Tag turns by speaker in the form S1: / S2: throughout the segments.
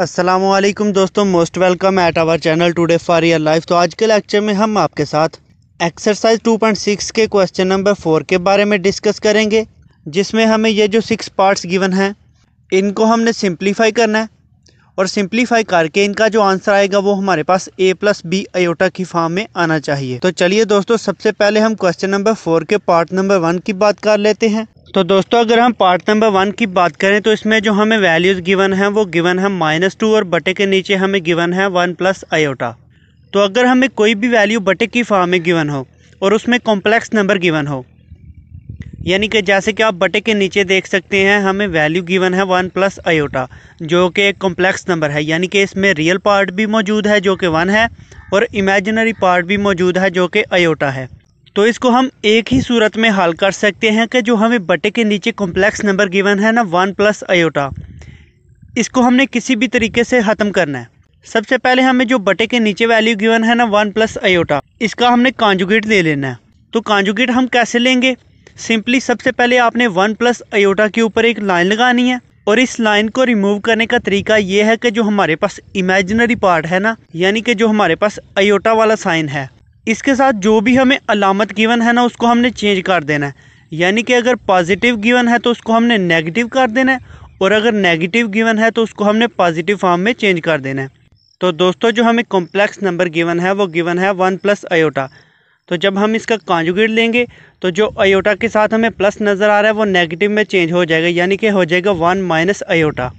S1: असलम दोस्तों most welcome at our channel today for your life तो आज के लेक्चर में हम आपके साथ एक्सरसाइज 2.6 के क्वेश्चन नंबर फोर के बारे में डिस्कस करेंगे जिसमें हमें ये जो सिक्स पार्ट्स गिवन हैं इनको हमने सिंप्लीफाई करना है और सिंप्लीफाई करके इनका जो आंसर आएगा वो हमारे पास ए प्लस बी अयोटा की फॉर्म में आना चाहिए तो चलिए दोस्तों सबसे पहले हम क्वेश्चन नंबर फोर के पार्ट नंबर वन की बात कर लेते हैं तो दोस्तों अगर हम पार्ट नंबर वन की बात करें तो इसमें जो हमें वैल्यूज़ गिवन है वो गिवन है माइनस टू और बटे के नीचे हमें गिवन है वन प्लस आयोटा तो अगर हमें कोई भी वैल्यू बटे की फॉर्म में गिवन हो और उसमें कॉम्प्लेक्स नंबर गिवन हो यानी कि जैसे कि आप बटे के नीचे देख सकते हैं हमें वैल्यू गिवन है वन प्लस आयोटा जो कि एक कॉम्प्लेक्स नंबर है यानी कि इसमें रियल पार्ट भी मौजूद है जो कि वन है और इमेजिनरी पार्ट भी मौजूद है जो कि आयोटा है तो इसको हम एक ही सूरत में हल कर सकते हैं कि जो हमें बटे के नीचे कॉम्प्लेक्स नंबर गिवन है ना वन प्लस अयोटा इसको हमने किसी भी तरीके से ख़त्म करना है सबसे पहले हमें जो बटे के नीचे वैल्यू गिवन है ना वन प्लस अयोटा इसका हमने कांजुगेट ले लेना है तो कांजुगेट हम कैसे लेंगे सिंपली सबसे पहले आपने वन प्लस अयोटा के ऊपर एक लाइन लगानी है और इस लाइन को रिमूव करने का तरीका ये है कि जो हमारे पास इमेजिनरी पार्ट है ना यानी कि जो हमारे पास अयोटा वाला साइन है इसके साथ जो भी हमें अलामत गिवन है ना उसको हमने चेंज कर देना है यानी कि अगर पॉजिटिव गिवन है तो उसको हमने नेगेटिव कर देना है और अगर नेगेटिव गिवन है तो उसको हमने पॉजिटिव फॉर्म में चेंज कर देना है तो दोस्तों जो हमें कॉम्प्लेक्स नंबर गिवन है वो गिवन है वन प्लस अयोटा तो जब हम इसका कॉन्जुगेट लेंगे तो जो अयोटा के साथ हमें प्लस नज़र आ रहा है वो नेगेटिव में चेंज हो जाएगा यानी कि हो जाएगा वन माइनस अयोटा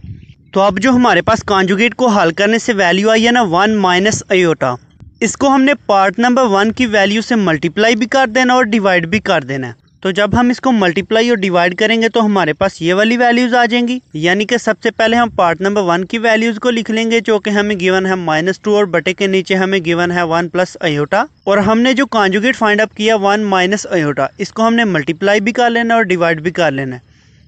S1: तो अब जो हमारे पास कॉन्जुगेट को हल करने से वैल्यू आई है ना वन माइनस अयोटा इसको हमने पार्ट नंबर वन की वैल्यू से मल्टीप्लाई भी कर देना और डिवाइड भी कर देना तो जब हम इसको मल्टीप्लाई और डिवाइड करेंगे तो हमारे पास ये वाली वैल्यूज़ आ जाएंगी यानी कि सबसे पहले हम पार्ट नंबर वन की वैल्यूज़ को लिख लेंगे जो कि हमें गिवन है माइनस टू और बटे के नीचे हमें गिवन है वन प्लस अयोटा और हमने जो कॉन्जुगेट फाइंड अप किया वन माइनस अयोटा इसको हमने मल्टीप्लाई भी कर लेना और डिवाइड भी कर लेना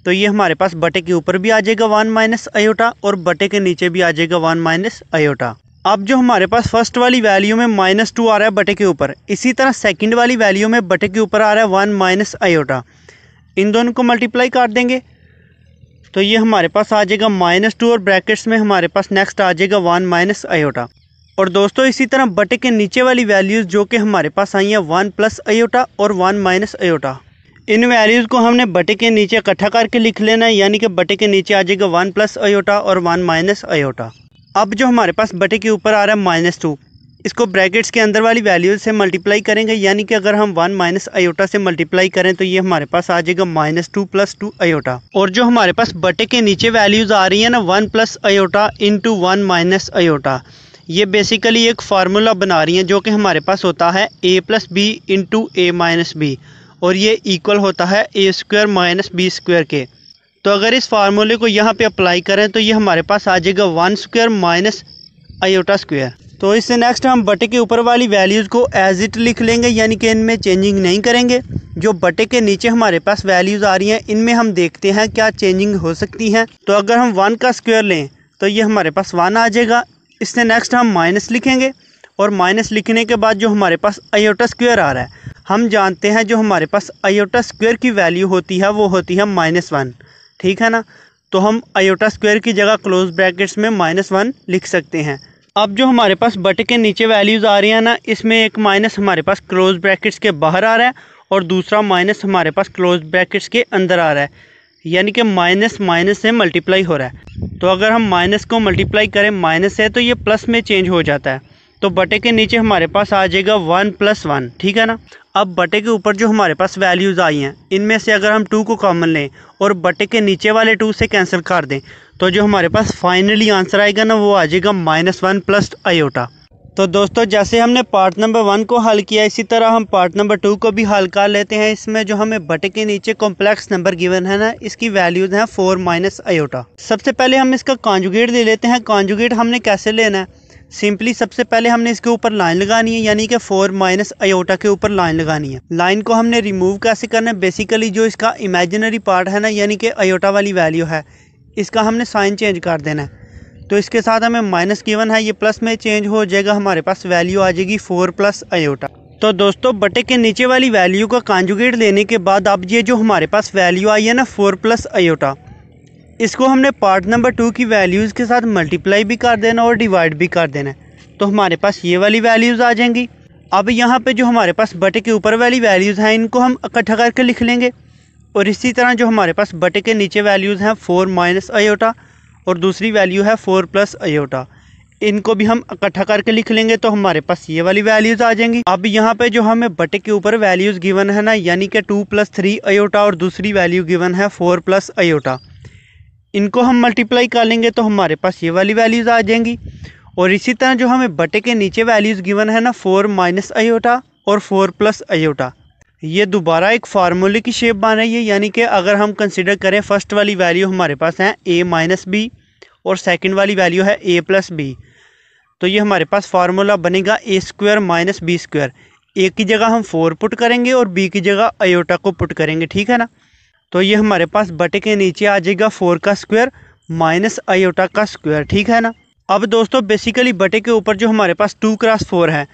S1: तो ये हमारे पास बटे के ऊपर भी आ जाएगा वन माइनस अयोटा और बटे के नीचे भी आ जाएगा वन माइनस अयोटा अब जो हमारे पास फर्स्ट वाली वैल्यू में माइनस टू आ रहा है बटे के ऊपर इसी तरह सेकंड वाली वैल्यू में बटे के ऊपर आ रहा है वन माइनस आयोटा इन दोनों को मल्टीप्लाई कर देंगे तो ये हमारे पास आ जाएगा माइनस टू और ब्रैकेट्स में हमारे पास नेक्स्ट आ जाएगा वन माइनस आयोटा और दोस्तों इसी तरह बटे के नीचे वाली वैल्यूज़ जो कि हमारे पास आई हैं वन प्लस अयोटा और वन माइनस अयोटा इन वैल्यूज़ को हमने बटे के नीचे इकट्ठा करके लिख लेना है यानी कि बटे के नीचे आ जाएगा वन प्लस अयोटा और वन माइनस अयोटा अब जो हमारे पास बटे के ऊपर आ रहा है माइनस टू इसको ब्रैकेट्स के अंदर वाली वैल्यू से मल्टीप्लाई करेंगे यानी कि अगर हम वन माइनस अयोटा से मल्टीप्लाई करें तो ये हमारे पास आ जाएगा minus two plus two iota और जो हमारे पास बटे के नीचे वैल्यूज़ आ रही है ना one plus iota into one minus iota ये बेसिकली एक फार्मूला बना रही है जो कि हमारे पास होता है A plus B into A minus B और ये इक्वल होता है A square minus B square के तो अगर इस फार्मूले को यहाँ पे अप्लाई करें तो ये हमारे पास आ जाएगा one square minus iota square तो इससे नेक्स्ट हम बटे के ऊपर वाली वैल्यूज़ को एज इट लिख लेंगे यानी कि इनमें चेंजिंग नहीं करेंगे जो बटे के नीचे हमारे पास वैल्यूज़ आ रही हैं इनमें हम देखते हैं क्या चेंजिंग हो सकती हैं तो अगर हम वन का स्क्वायर लें तो ये हमारे पास वन आ जाएगा इससे नेक्स्ट हम माइनस लिखेंगे और माइनस लिखने के बाद जो हमारे पास आयोटा स्क्वायर आ रहा है हम जानते हैं जो हमारे पास आयोटा स्क्वायर की वैल्यू होती है वो होती है माइनस वन ठीक है ना तो हम आयोटा स्क्वायर की जगह क्लोज ब्रैकेट्स में माइनस वन लिख सकते हैं अब जो हमारे पास बट के नीचे वैल्यूज़ आ रही हैं ना इसमें एक माइनस हमारे पास क्लोज ब्रैकेट्स के बाहर आ रहा है और दूसरा माइनस हमारे पास क्लोज ब्रैकेट्स के अंदर आ रहा है यानी कि माइनस माइनस से मल्टीप्लाई हो रहा है तो अगर हम माइनस को मल्टीप्लाई करें माइनस है तो ये प्लस में चेंज हो जाता है तो बटे के नीचे हमारे पास आ जाएगा वन प्लस वन ठीक है ना अब बटे के ऊपर जो हमारे पास वैल्यूज़ आई हैं इनमें से अगर हम टू को कॉमन लें और बटे के नीचे वाले टू से कैंसिल कर दें तो जो हमारे पास फाइनली आंसर आएगा ना वो आ जाएगा माइनस वन प्लस आयोटा तो दोस्तों जैसे हमने पार्ट नंबर वन को हल किया इसी तरह हम पार्ट नंबर टू को भी हल कर लेते हैं इसमें जो हमें बटे के नीचे कॉम्प्लेक्स नंबर गिवन है ना इसकी वैल्यूज़ हैं फोर माइनस आयोटा सबसे पहले हम इसका कॉन्जुगेट ले लेते हैं कॉन्जुगेट हमने कैसे लेना है सिंपली सबसे पहले हमने इसके ऊपर लाइन लगानी है यानी कि फोर माइनस अयोटा के ऊपर लाइन लगानी है लाइन को हमने रिमूव कैसे करना है बेसिकली जो इसका इमेजिनरी पार्ट है ना यानी कि अयोटा वाली वैल्यू है इसका हमने साइन चेंज कर देना है तो इसके साथ हमें माइनस गिवन है ये प्लस में चेंज हो जाएगा हमारे पास वैल्यू आ जाएगी फोर प्लस अयोटा तो दोस्तों बटे के नीचे वाली वैल्यू का कांजुगेट लेने के बाद अब ये जो हमारे पास वैल्यू आई है ना फोर प्लस अयोटा इसको हमने पार्ट नंबर टू की वैल्यूज़ के साथ मल्टीप्लाई भी कर देना और डिवाइड भी कर देना तो हमारे पास ये वाली वैल्यूज़ आ जाएंगी अब यहाँ पे जो हमारे पास बटे के ऊपर वाली वैल्यूज़ हैं इनको हम इकट्ठा करके लिख लेंगे और इसी तरह जो हमारे पास बटे के नीचे वैल्यूज़ हैं फोर माइनस अयोटा और दूसरी वैल्यू है फोर प्लस अयोटा इनको भी हम इकट्ठा करके लिख लेंगे तो हमारे पास ये वाली वैल्यूज़ आ जाएंगी अब यहाँ पे जो हमें बटे के ऊपर वैल्यूज़ गिवन है ना यानी कि टू प्लस थ्री अयोटा और दूसरी वैल्यू गिवन है फोर प्लस अयोटा इनको हम मल्टीप्लाई कर लेंगे तो हमारे पास ये वाली वैल्यूज़ आ जाएंगी और इसी तरह जो हमें बटे के नीचे वैल्यूज़ गिवन है ना फोर माइनस अयोटा और फोर प्लस अयोटा ये दोबारा एक फार्मूले की शेप बन रही है यानी कि अगर हम कंसिडर करें फ़र्स्ट वाली वैल्यू हमारे पास है ए माइनस बी और सेकेंड वाली वैल्यू है ए प्लस बी तो ये हमारे पास फार्मूला बनेगा A square minus B square A की जगह हम फोर पुट करेंगे और बी की जगह अयोटा को पुट करेंगे ठीक है ना तो ये हमारे पास बटे के नीचे आ जाएगा फोर का स्क्वायर माइनस आयोटा का स्क्वायर ठीक है ना अब दोस्तों बेसिकली बटे के ऊपर जो हमारे पास टू क्रॉस फोर है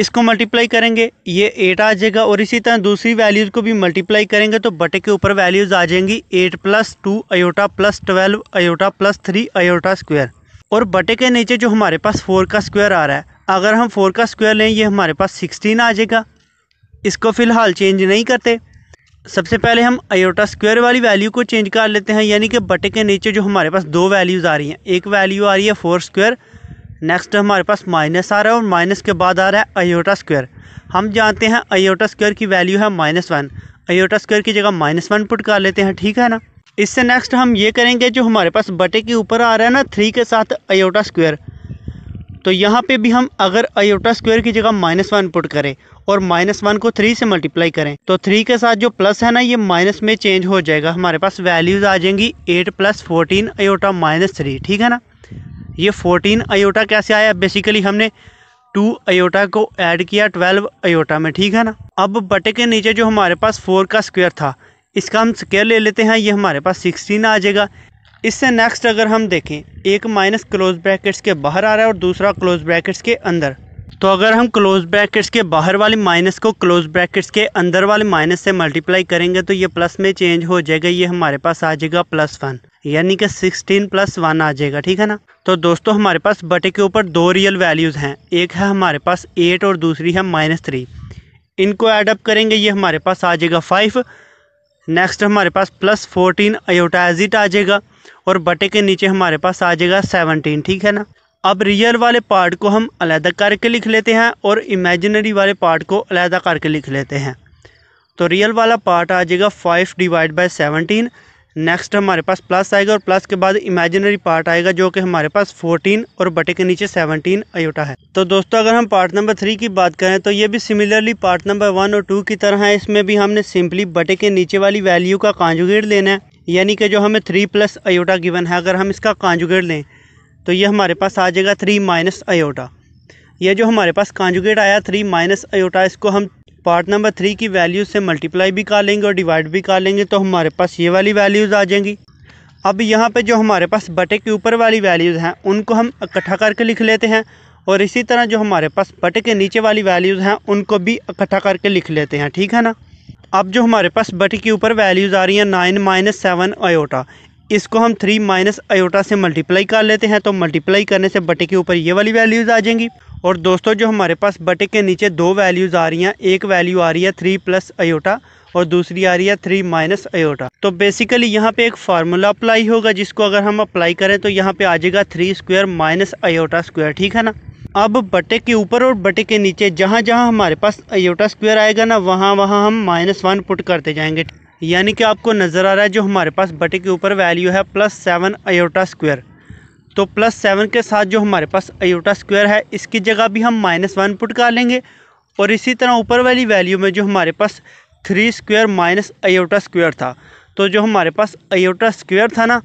S1: इसको मल्टीप्लाई करेंगे ये एट आ जाएगा और इसी तरह दूसरी वैल्यूज़ को भी मल्टीप्लाई करेंगे तो बटे के ऊपर वैल्यूज़ आ जाएंगी eight plus two iota plus twelve iota plus three iota square और बटे के नीचे जो हमारे पास फोर का स्क्वायर आ रहा है अगर हम फोर का स्क्वायर लें ये हमारे पास सिक्सटीन आ जाएगा इसको फ़िलहाल चेंज नहीं करते सबसे पहले हम अयोटा स्क्वायर वाली वैल्यू को चेंज कर लेते हैं यानी कि बटे के नीचे जो हमारे पास दो वैल्यूज़ आ रही हैं एक वैल्यू आ रही है फोर स्क्वायर नेक्स्ट हमारे पास माइनस आ रहा है और माइनस के बाद आ रहा है अयोटा स्क्वायर हम जानते हैं अयोटा स्क्वायर की वैल्यू है माइनस वन अयोटा स्क्वायर की जगह माइनस वन पुट कर लेते हैं ठीक है ना इससे नेक्स्ट हम ये करेंगे जो हमारे पास बटे के ऊपर आ रहा है ना थ्री के साथ अयोटा स्क्वायर तो यहाँ पे भी हम अगर अयोटा स्क्वायर की जगह माइनस वन पुट करें और माइनस वन को थ्री से मल्टीप्लाई करें तो थ्री के साथ जो प्लस है ना ये माइनस में चेंज हो जाएगा हमारे पास वैल्यूज़ आ जाएंगी eight plus fourteen iota minus three ठीक है ना ये फोर्टीन अयोटा कैसे आया बेसिकली हमने टू अयोटा को ऐड किया ट्वेल्व अयोटा में ठीक है ना अब बटे के नीचे जो हमारे पास फोर का स्क्वायर था इसका हम स्क्वायर ले लेते हैं ये हमारे पास सिक्सटीन आ जाएगा इससे नेक्स्ट अगर हम देखें एक माइनस क्लोज ब्रैकेट्स के बाहर आ रहा है और दूसरा क्लोज ब्रैकेट्स के अंदर तो अगर हम क्लोज ब्रैकेट्स के बाहर वाले माइनस को क्लोज ब्रैकेट्स के अंदर वाले माइनस से मल्टीप्लाई करेंगे तो ये प्लस में चेंज हो जाएगा ये हमारे पास आ जाएगा प्लस वन यानी कि सिक्सटीन प्लस वन आ जाएगा ठीक है ना तो दोस्तों हमारे पास बटे के ऊपर दो रियल वैल्यूज़ हैं एक है हमारे पास एट और दूसरी है माइनस थ्री इनको एडअप करेंगे ये हमारे पास आ जाएगा फाइव नेक्स्ट हमारे पास प्लस फोर्टीन अयोटाजिट आ जाएगा और बटे के नीचे हमारे पास आ जाएगा सेवनटीन ठीक है ना अब रियल वाले पार्ट को हम अलहदा करके लिख लेते हैं और इमेजिनरी वाले पार्ट को अलहदा करके लिख लेते हैं तो रियल वाला पार्ट आ जाएगा five divide by seventeen next हमारे पास प्लस आएगा और प्लस के बाद इमेजिनरी पार्ट आएगा जो कि हमारे पास 14 और बटे के नीचे 17 अयोटा है तो दोस्तों अगर हम पार्ट नंबर थ्री की बात करें तो ये भी सिमिलरली पार्ट नंबर वन और टू की तरह है इसमें भी हमने सिंपली बटे के नीचे वाली वैल्यू का कांजुगेट लेना है यानी कि जो हमें थ्री प्लस अयोटा गिवन है अगर हम इसका कांजुगेट लें तो ये हमारे पास आ जाएगा थ्री माइनस अयोटा ये जो हमारे पास कांजुगेट आया थ्री माइनस अयोटा इसको हम पार्ट नंबर थ्री की वैल्यूज़ से मल्टीप्लाई भी कर लेंगे और डिवाइड भी कर लेंगे तो हमारे पास ये वाली वैल्यूज़ आ जाएंगी अब यहाँ पे जो हमारे पास बटे के ऊपर वाली वैल्यूज़ हैं उनको हम इकट्ठा करके लिख लेते हैं और इसी तरह जो हमारे पास बटे के नीचे वाली वैल्यूज़ हैं उनको भी इकट्ठा करके लिख लेते हैं ठीक है ना अब जो हमारे पास बटी के ऊपर वैल्यूज़ आ रही हैं नाइन माइनस सेवन अयोटा इसको हम थ्री माइनस अयोटा से मल्टीप्लाई कर लेते हैं तो मल्टीप्लाई करने से बटे के ऊपर ये वाली वैल्यूज़ आ जाएंगी और दोस्तों जो हमारे पास बटे के नीचे दो वैल्यूज़ आ रही हैं एक वैल्यू आ रही है थ्री प्लस अयोटा और दूसरी आ रही है थ्री माइनस अयोटा तो बेसिकली यहाँ पे एक फार्मूला अप्लाई होगा जिसको अगर हम अप्लाई करें तो यहाँ पे आ जाएगा three square minus iota square ठीक है ना अब बटे के ऊपर और बटे के नीचे जहाँ जहाँ हमारे पास अयोटा स्क्वायर आएगा ना वहाँ वहाँ हम माइनस वन पुट करते जाएंगे यानी कि आपको नज़र आ रहा है जो हमारे पास बटे के ऊपर वैल्यू है प्लस सेवन अयोटा स्क्वायर तो प्लस सेवन के साथ जो हमारे पास अयोटा स्क्वायर है इसकी जगह भी हम माइनस वन पुट कर लेंगे और इसी तरह ऊपर वाली वैल्यू में जो हमारे पास three square minus iota square था तो जो हमारे पास अयोटा स्क्वायर था ना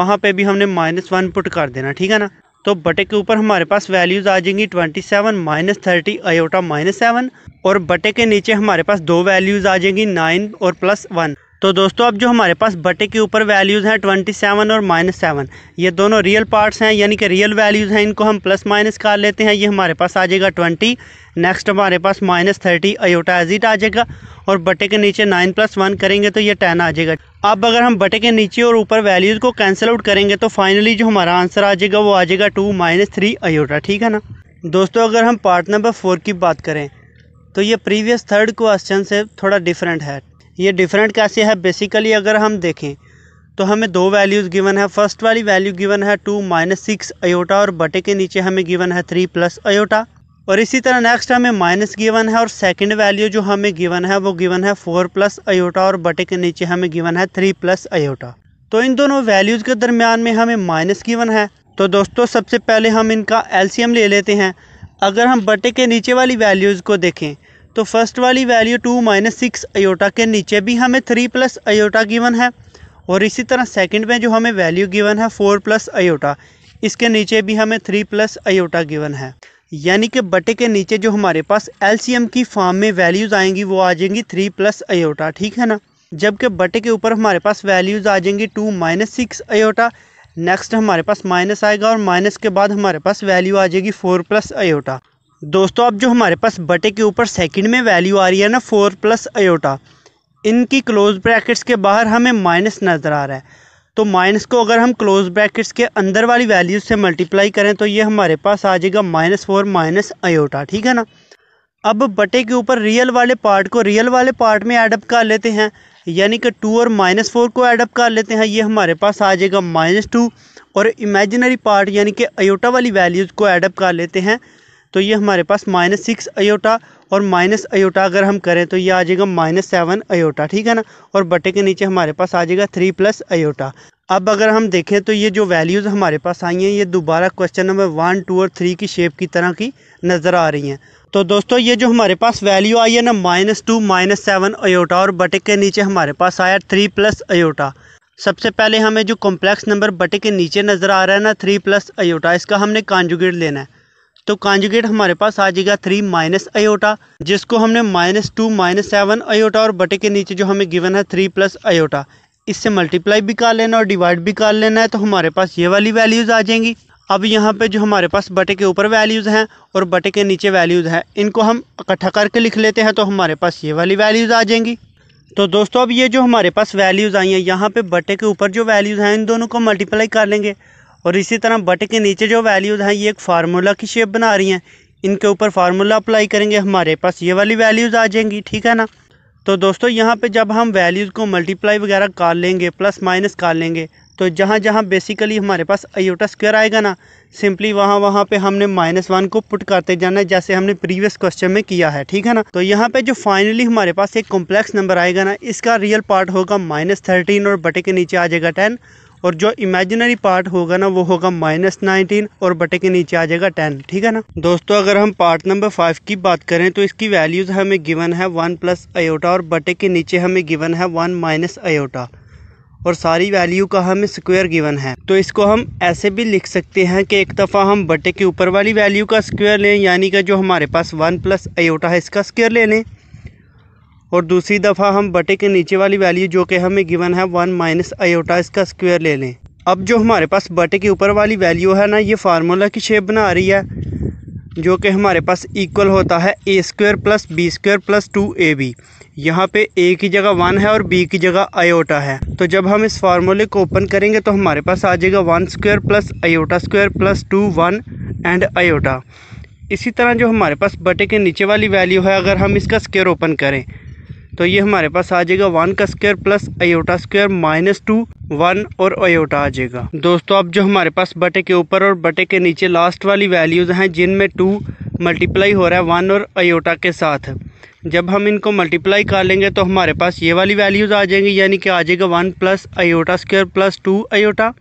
S1: वहाँ पे भी हमने माइनस वन पुट कर देना ठीक है ना तो बटे के ऊपर हमारे पास वैल्यूज़ आ जाएंगी twenty seven minus thirty iota minus seven और बटे के नीचे हमारे पास दो वैल्यूज़ आ जाएंगी नाइन और प्लस वन तो दोस्तों अब जो हमारे पास बटे के ऊपर वैल्यूज़ हैं ट्वेंटी सेवन और माइनस सेवन ये दोनों रियल पार्ट्स हैं यानी कि रियल वैल्यूज़ हैं इनको हम प्लस माइनस कर लेते हैं ये हमारे पास आ जाएगा ट्वेंटी नेक्स्ट हमारे पास माइनस थर्टी अयोटा एजिट आ जाएगा और बटे के नीचे नाइन प्लस वन करेंगे तो ये टेन आ जाएगा अब अगर हम बटे के नीचे और ऊपर वैल्यूज़ को कैंसिल आउट करेंगे तो फाइनली जो हमारा आंसर आ जाएगा वो आ जाएगा टू माइनस थ्री अयोटा ठीक है ना दोस्तों अगर हम पार्ट नंबर फोर की बात करें तो ये प्रीवियस थर्ड क्वेश्चन से थोड़ा डिफरेंट है ये डिफरेंट कैसे है बेसिकली अगर हम देखें तो हमें दो वैल्यूज़ गिवन है फर्स्ट वाली वैल्यू गिवन है टू माइनस सिक्स अयोटा और बटे के नीचे हमें गिवन है थ्री प्लस अयोटा और इसी तरह नेक्स्ट हमें माइनस गिवन है और सेकंड वैल्यू जो हमें गिवन है वो गिवन है फोर प्लस अयोटा और बटे के नीचे हमें गिवन है थ्री प्लस अयोटा तो इन दोनों वैल्यूज़ के दरमियान में हमें माइनस गिवन है तो दोस्तों सबसे पहले हम इनका एलसीएम ले लेते हैं अगर हम बटे के नीचे वाली वैल्यूज़ को देखें तो फर्स्ट वाली value two minus six iota के नीचे भी हमें थ्री प्लस अयोटा गिवन है और इसी तरह सेकंड में जो हमें वैल्यू गिवन है फोर प्लस अयोटा इसके नीचे भी हमें थ्री प्लस अयोटा गिवन है यानी कि बटे के नीचे जो हमारे पास एल की फॉर्म में वैल्यूज़ आएंगी वो आ जाएंगी थ्री प्लस अयोटा ठीक है ना जबकि बटे के ऊपर हमारे पास वैल्यूज़ आ जाएंगी two minus six iota next हमारे पास माइनस आएगा और माइनस के बाद हमारे पास वैल्यू आ जाएगी फोर प्लस अयोटा दोस्तों अब जो हमारे पास बटे के ऊपर सेकंड में वैल्यू आ रही है ना फोर प्लस अयोटा इनकी क्लोज ब्रैकेट्स के बाहर हमें माइनस नज़र आ रहा है तो माइनस को अगर हम क्लोज ब्रैकेट्स के अंदर वाली वैल्यू से मल्टीप्लाई करें तो ये हमारे पास आ जाएगा माइनस फोर माइनस अयोटा ठीक है ना अब बटे के ऊपर रियल वाले पार्ट को रियल वाले पार्ट में एडअप कर लेते हैं यानी कि टू और माइनस फोर को एडअप कर लेते हैं ये हमारे पास आ जाएगा माइनस टू और इमेजिनरी पार्ट यानी कि अयोटा वाली वैल्यूज़ को एडअप कर लेते हैं तो ये हमारे पास माइनस सिक्स अयोटा और माइनस अयोटा अगर हम करें तो ये आ जाएगा माइनस सेवन अयोटा ठीक है ना और बटे के नीचे हमारे पास आ जाएगा थ्री प्लस अयोटा अब अगर हम देखें तो ये जो वैल्यूज़ हमारे पास आई हैं ये दोबारा क्वेश्चन नंबर वन टू और थ्री की शेप की तरह की नज़र आ रही हैं तो दोस्तों ये जो हमारे पास वैल्यू आई है ना minus two minus seven iota और बटे के नीचे हमारे पास आया थ्री प्लस अयोटा सबसे पहले हमें जो कॉम्प्लेक्स नंबर बटे के नीचे नज़र आ रहा है ना थ्री प्लस अयोटा इसका हमने कॉन्जुगेट लेना है तो कांजुगेट हमारे पास आ जाएगा थ्री माइनस अयोटा जिसको हमने minus two minus seven iota और बटे के नीचे जो हमें गिवन है थ्री प्लस अयोटा इससे मल्टीप्लाई भी कर लेना और डिवाइड भी कर लेना है तो हमारे पास ये वाली वैल्यूज़ आ जाएंगी अब यहाँ पे जो हमारे पास बटे के ऊपर वैल्यूज़ हैं और बटे के नीचे वैल्यूज़ हैं इनको हम इकट्ठा करके लिख लेते हैं तो हमारे पास ये वाली वैल्यूज़ आ जाएंगी तो दोस्तों अब ये जो हमारे पास वैल्यूज़ आई हैं यहाँ पे बटे के ऊपर जो वैल्यूज़ हैं इन दोनों को मल्टीप्लाई कर लेंगे और इसी तरह बट के नीचे जो वैल्यूज़ हैं ये एक फार्मूला की शेप बना रही हैं इनके ऊपर फार्मूला अप्लाई करेंगे हमारे पास ये वाली वैल्यूज़ आ जाएंगी ठीक है ना तो दोस्तों यहाँ पे जब हम वैल्यूज़ को मल्टीप्लाई वगैरह कर लेंगे प्लस माइनस कर लेंगे तो जहाँ जहाँ बेसिकली हमारे पास अयोटा स्क्वायर आएगा ना सिंपली वहाँ वहाँ पे हमने माइनस वन को पुट करते जाना है जैसे हमने प्रीवियस क्वेश्चन में किया है ठीक है ना तो यहाँ पे जो फाइनली हमारे पास एक कॉम्प्लेक्स नंबर आएगा ना इसका रियल पार्ट होगा माइनस थर्टीन और बटे के नीचे आ जाएगा टेन और जो इमेजिनरी पार्ट होगा ना वो होगा माइनस नाइनटीन और बटे के नीचे आ जाएगा टेन ठीक है ना दोस्तों अगर हम पार्ट नंबर फाइव की बात करें तो इसकी वैल्यूज हमें गिवन है वन प्लस अयोटा और बटे के नीचे हमें गिवन है वन माइनस अयोटा और सारी वैल्यू का हमें स्क्वायर गिवन है तो इसको हम ऐसे भी लिख सकते हैं कि एक दफ़ा हम बटे के ऊपर वाली वैल्यू का स्क्वायर लें यानी कि जो हमारे पास वन प्लस एयोटा है इसका स्क्वायर ले लें और दूसरी दफ़ा हम बटे के नीचे वाली वैल्यू जो कि हमें गिवन है वन माइनस एयोटा इसका स्क्वायर ले लें अब जो हमारे पास बटे के ऊपर वाली वैल्यू है ना ये फार्मूला की शेप बना रही है जो कि हमारे पास इक्वल होता है A square plus B square plus two A B यहाँ पे ए की जगह वन है और बी की जगह आयोटा है तो जब हम इस फार्मूले को ओपन करेंगे तो हमारे पास आ जाएगा one square plus iota square plus two one and iota इसी तरह जो हमारे पास बटे के नीचे वाली वैल्यू है अगर हम इसका स्क्वायर ओपन करें तो ये हमारे पास आ जाएगा वन का square plus iota square minus two one और अयोटा आ जाएगा दोस्तों अब जो हमारे पास बटे के ऊपर और बटे के नीचे लास्ट वाली वैल्यूज़ हैं जिनमें टू मल्टीप्लाई हो रहा है वन और अयोटा के साथ जब हम इनको मल्टीप्लाई कर लेंगे तो हमारे पास ये वाली वैल्यूज़ आ जाएंगी यानी कि आ जाएगा one plus iota square plus two iota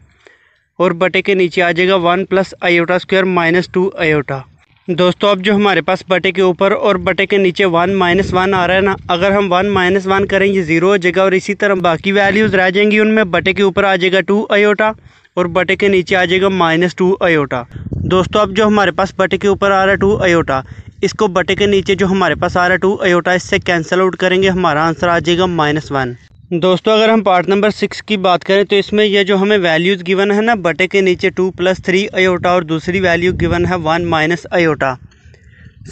S1: और बटे के नीचे आ जाएगा one plus iota square minus two iota दोस्तों अब जो हमारे पास बटे के ऊपर और बटे के नीचे वन माइनस वन आ रहा है ना अगर हम वन माइनस वन करें ये ज़ीरो हो जाएगा और इसी तरह बाकी वैल्यूज़ रह जाएंगी उनमें बटे के ऊपर आ जाएगा टू अयोटा और बटे के नीचे आ जाएगा माइनस टू अयोटा दोस्तों अब जो हमारे पास बटे के ऊपर आ रहा है टू अयोटा इसको बटे के नीचे जो हमारे पास आ रहा है टू अयोटा इससे कैंसिल आउट करेंगे हमारा आंसर आ जाएगा माइनस वन दोस्तों अगर हम पार्ट नंबर सिक्स की बात करें तो इसमें यह जो हमें वैल्यूज़ गिवन है ना बटे के नीचे टू प्लस थ्री अयोटा और दूसरी वैल्यू गिवन है वन माइनस अयोटा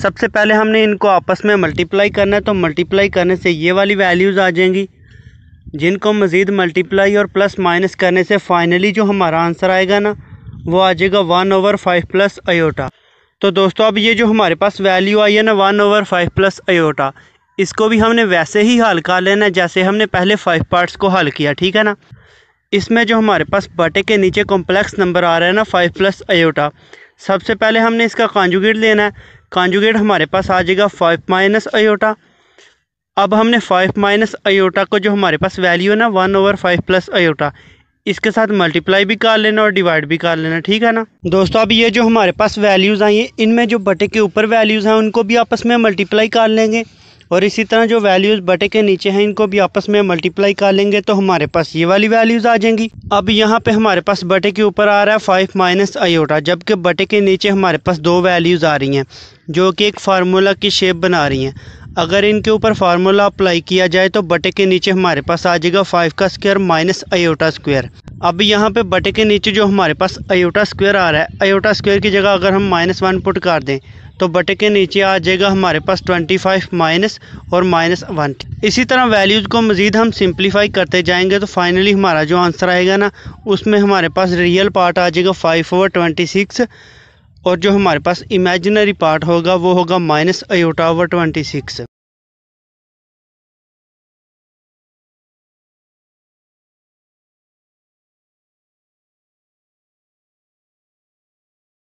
S1: सबसे पहले हमने इनको आपस में मल्टीप्लाई करना है तो मल्टीप्लाई करने से ये वाली वैल्यूज़ आ जाएंगी जिनको मज़ीद मल्टीप्लाई और प्लस माइनस करने से फ़ाइनली जो हमारा आंसर आएगा ना वो आ जाएगा one over five plus iota तो दोस्तों अब ये जो हमारे पास वैल्यू आई है ना one over five plus iota इसको भी हमने वैसे ही हल कर लेना जैसे हमने पहले फाइव पार्ट्स को हल किया ठीक है ना इसमें जो हमारे पास बटे के नीचे कॉम्प्लेक्स नंबर आ रहा है ना फाइव प्लस अयोटा सबसे पहले हमने इसका कॉन्जुगेट लेना है कॉन्जुगेट हमारे पास आ जाएगा फाइव माइनस अयोटा अब हमने फाइव माइनस अयोटा को जो हमारे पास वैल्यू है ना one over five plus iota इसके साथ मल्टीप्लाई भी कर लेना और डिवाइड भी कर लेना ठीक है ना दोस्तों अब ये जो हमारे पास वैल्यूज़ आई हैं इनमें जो बटे के ऊपर वैल्यूज़ हैं उनको भी आपस में मल्टीप्लाई कर लेंगे और इसी तरह जो वैल्यूज़ बटे के नीचे हैं इनको भी आपस में मल्टीप्लाई कर लेंगे तो हमारे पास ये वाली वैल्यूज़ आ जाएंगी अब यहाँ पे हमारे पास बटे के ऊपर आ रहा है फाइव माइनस आयोटा जबकि बटे के नीचे हमारे पास दो वैल्यूज़ आ रही हैं जो कि एक फार्मूला की शेप बना रही हैं अगर इनके ऊपर फार्मूला अप्लाई किया जाए तो बटे के नीचे हमारे पास आ जाएगा फाइव का स्क्वायर माइनस अयोटा स्क्वायर अब यहाँ पे बटे के नीचे जो हमारे पास अयोटा स्क्वायर आ रहा है अयोटा स्क्वायर की जगह अगर हम माइनस वन पुट कर दें तो बटे के नीचे आ जाएगा हमारे पास ट्वेंटी फाइव माइनस और माइनस वन इसी तरह वैल्यूज़ को मज़ीद हम सिंप्लीफाई करते जाएंगे तो फाइनली हमारा जो आंसर आएगा ना उसमें हमारे पास रियल पार्ट आ जाएगा फाइव ओवर ट्वेंटी सिक्स और जो हमारे पास इमेजिनरी पार्ट होगा वो होगा minus iota over twenty six